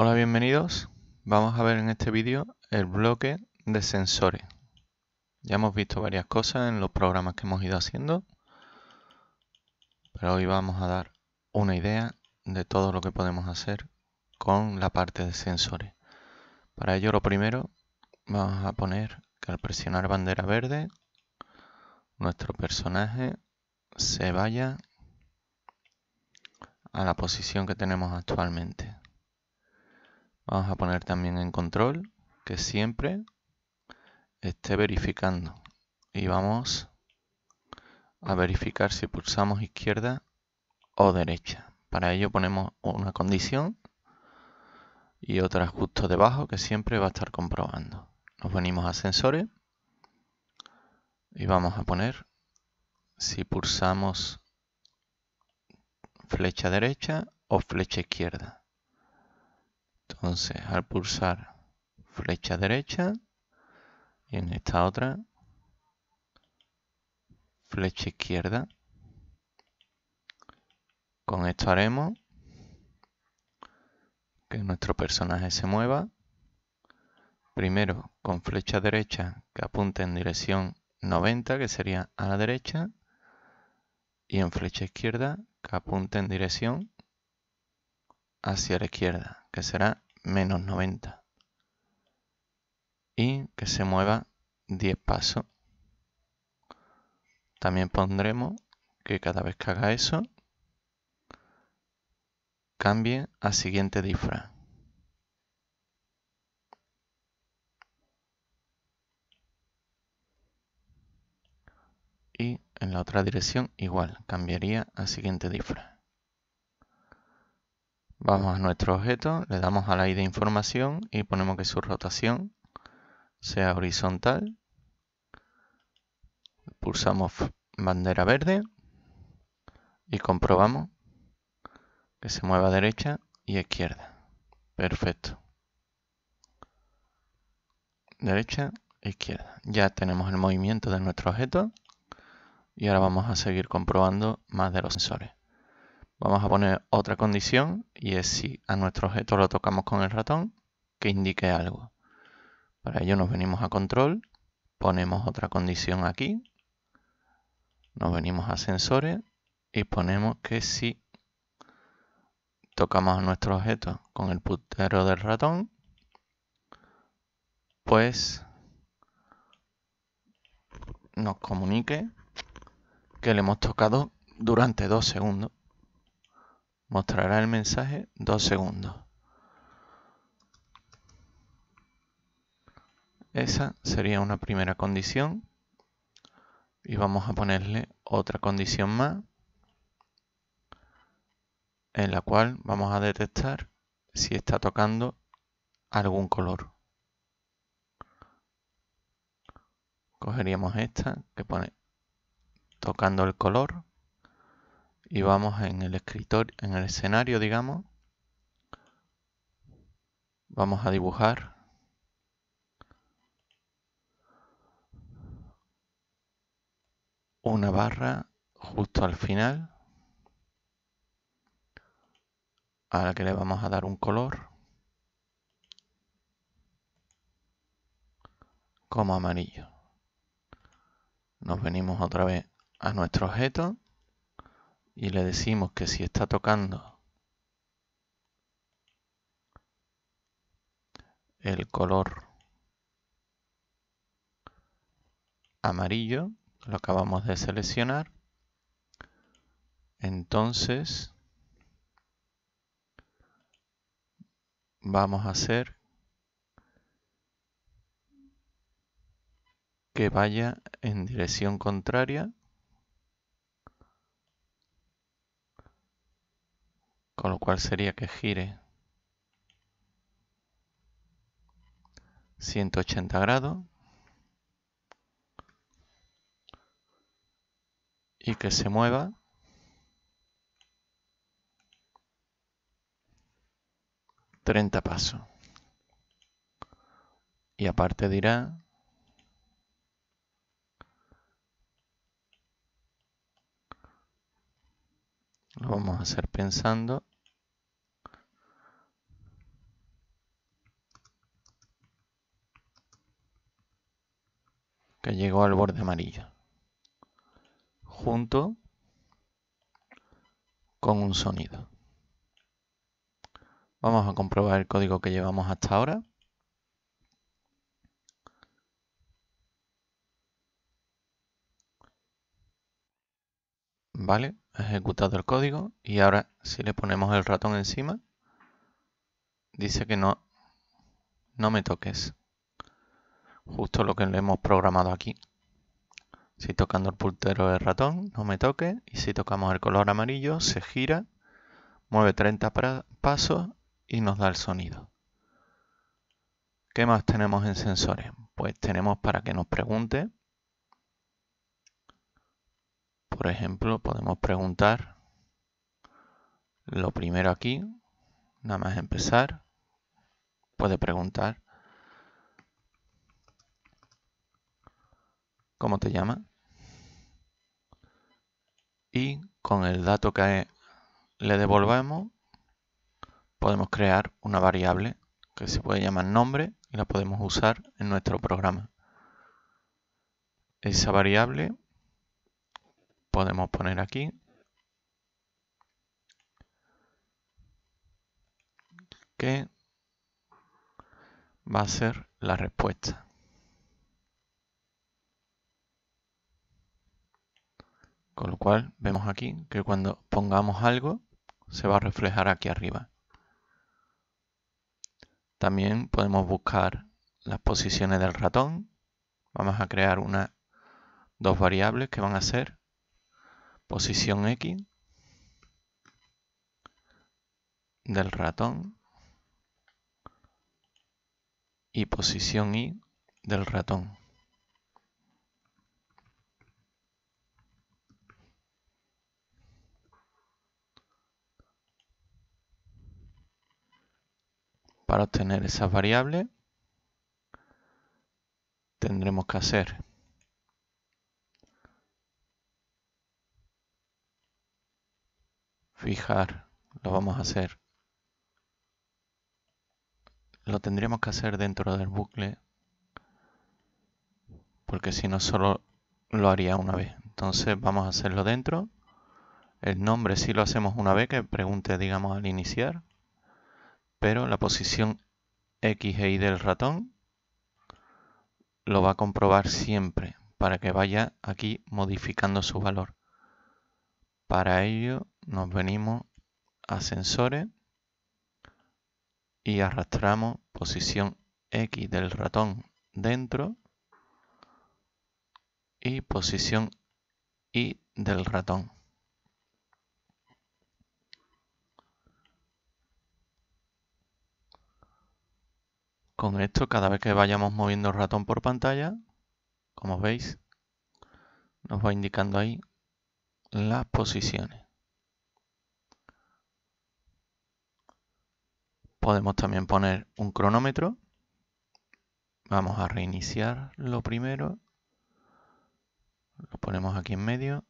Hola, bienvenidos. Vamos a ver en este vídeo el bloque de sensores. Ya hemos visto varias cosas en los programas que hemos ido haciendo, pero hoy vamos a dar una idea de todo lo que podemos hacer con la parte de sensores. Para ello lo primero vamos a poner que al presionar bandera verde nuestro personaje se vaya a la posición que tenemos actualmente. Vamos a poner también en control que siempre esté verificando. Y vamos a verificar si pulsamos izquierda o derecha. Para ello ponemos una condición y otra justo debajo que siempre va a estar comprobando. Nos venimos a sensores y vamos a poner si pulsamos flecha derecha o flecha izquierda. Entonces, al pulsar flecha derecha y en esta otra flecha izquierda. Con esto haremos que nuestro personaje se mueva. Primero con flecha derecha que apunte en dirección 90, que sería a la derecha, y en flecha izquierda que apunte en dirección hacia la izquierda, que será menos 90. Y que se mueva 10 pasos. También pondremos que cada vez que haga eso, cambie a siguiente difra Y en la otra dirección igual, cambiaría a siguiente difra Vamos a nuestro objeto, le damos a la I de información y ponemos que su rotación sea horizontal. Pulsamos bandera verde y comprobamos que se mueva derecha y izquierda. Perfecto. Derecha, e izquierda. Ya tenemos el movimiento de nuestro objeto y ahora vamos a seguir comprobando más de los sensores. Vamos a poner otra condición y es si a nuestro objeto lo tocamos con el ratón, que indique algo. Para ello nos venimos a control, ponemos otra condición aquí, nos venimos a sensores y ponemos que si tocamos a nuestro objeto con el puntero del ratón, pues nos comunique que le hemos tocado durante dos segundos. Mostrará el mensaje dos segundos. Esa sería una primera condición. Y vamos a ponerle otra condición más en la cual vamos a detectar si está tocando algún color. Cogeríamos esta que pone tocando el color y vamos en el escritorio, en el escenario, digamos. Vamos a dibujar. Una barra justo al final. A la que le vamos a dar un color. Como amarillo. Nos venimos otra vez a nuestro objeto y le decimos que si está tocando el color amarillo, lo acabamos de seleccionar, entonces vamos a hacer que vaya en dirección contraria Con lo cual sería que gire 180 grados. Y que se mueva. ...30 pasos... Y aparte dirá... Lo vamos a hacer pensando llegó al borde amarillo, junto con un sonido. Vamos a comprobar el código que llevamos hasta ahora. Vale, ejecutado el código y ahora si le ponemos el ratón encima, dice que no, no me toques. Justo lo que le hemos programado aquí. Si tocando el pultero del ratón, no me toque. Y si tocamos el color amarillo, se gira, mueve 30 pasos y nos da el sonido. ¿Qué más tenemos en sensores? Pues tenemos para que nos pregunte. Por ejemplo, podemos preguntar lo primero aquí, nada más empezar, puede preguntar te llama. Y con el dato que le devolvemos, podemos crear una variable que se puede llamar nombre y la podemos usar en nuestro programa. Esa variable podemos poner aquí que va a ser la respuesta. Con lo cual vemos aquí que cuando pongamos algo se va a reflejar aquí arriba. También podemos buscar las posiciones del ratón. Vamos a crear dos variables que van a ser posición X del ratón y posición Y del ratón. Para obtener esas variables tendremos que hacer fijar, lo vamos a hacer, lo tendríamos que hacer dentro del bucle porque si no solo lo haría una vez. Entonces vamos a hacerlo dentro. El nombre si lo hacemos una vez que pregunte digamos al iniciar pero la posición X e Y del ratón lo va a comprobar siempre para que vaya aquí modificando su valor. Para ello nos venimos a sensores y arrastramos posición X del ratón dentro y posición Y del ratón. Con esto, cada vez que vayamos moviendo el ratón por pantalla, como veis, nos va indicando ahí las posiciones. Podemos también poner un cronómetro. Vamos a reiniciar lo primero. Lo ponemos aquí en medio.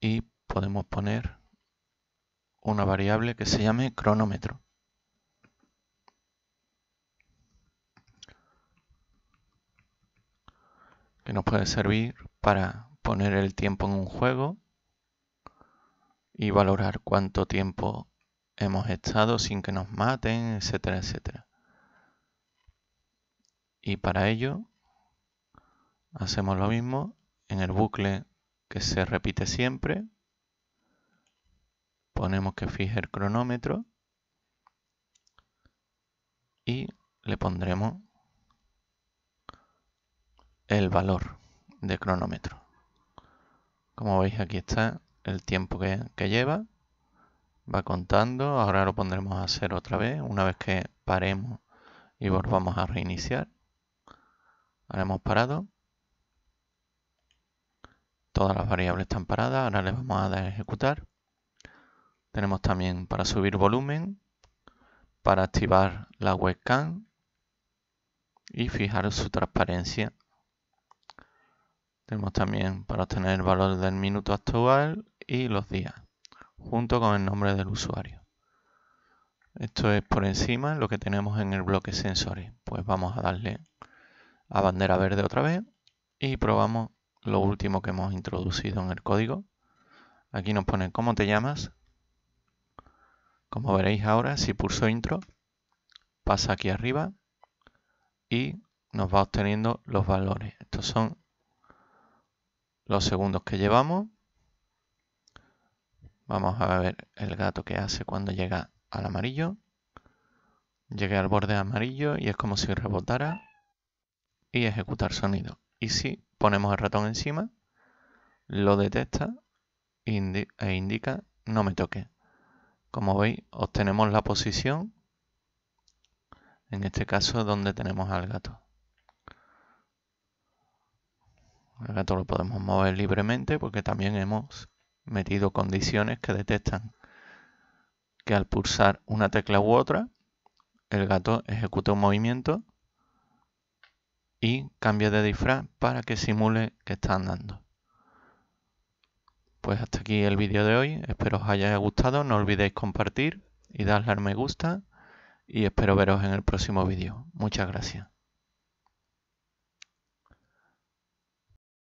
Y podemos poner una variable que se llame cronómetro. que nos puede servir para poner el tiempo en un juego y valorar cuánto tiempo hemos estado sin que nos maten, etcétera, etcétera. Y para ello hacemos lo mismo en el bucle que se repite siempre ponemos que fije el cronómetro y le pondremos el valor de cronómetro. Como veis aquí está el tiempo que, lleva, va contando, ahora lo pondremos a hacer otra vez, una vez que paremos y volvamos a reiniciar. Ahora hemos parado, todas las variables están paradas, ahora les vamos a dar a ejecutar. Tenemos también para subir volumen, para activar la webcam y fijar su transparencia. Tenemos también para obtener el valor del minuto actual y los días, junto con el nombre del usuario. Esto es por encima lo que tenemos en el bloque sensores. Pues vamos a darle a bandera verde otra vez y probamos lo último que hemos introducido en el código. Aquí nos pone cómo te llamas, como veréis ahora, si pulso intro, pasa aquí arriba y nos va obteniendo los valores. Estos son los segundos que llevamos. Vamos a ver el gato que hace cuando llega al amarillo. Llegué al borde amarillo y es como si rebotara y ejecutar sonido. Y si ponemos el ratón encima, lo detecta e indica no me toque. Como veis, obtenemos la posición, en este caso donde tenemos al gato. El gato lo podemos mover libremente porque también hemos metido condiciones que detectan que al pulsar una tecla u otra, el gato ejecuta un movimiento y cambia de disfraz para que simule que está andando pues hasta aquí el vídeo de hoy. Espero os haya gustado. No olvidéis compartir y darle a me gusta. Y espero veros en el próximo vídeo. Muchas gracias.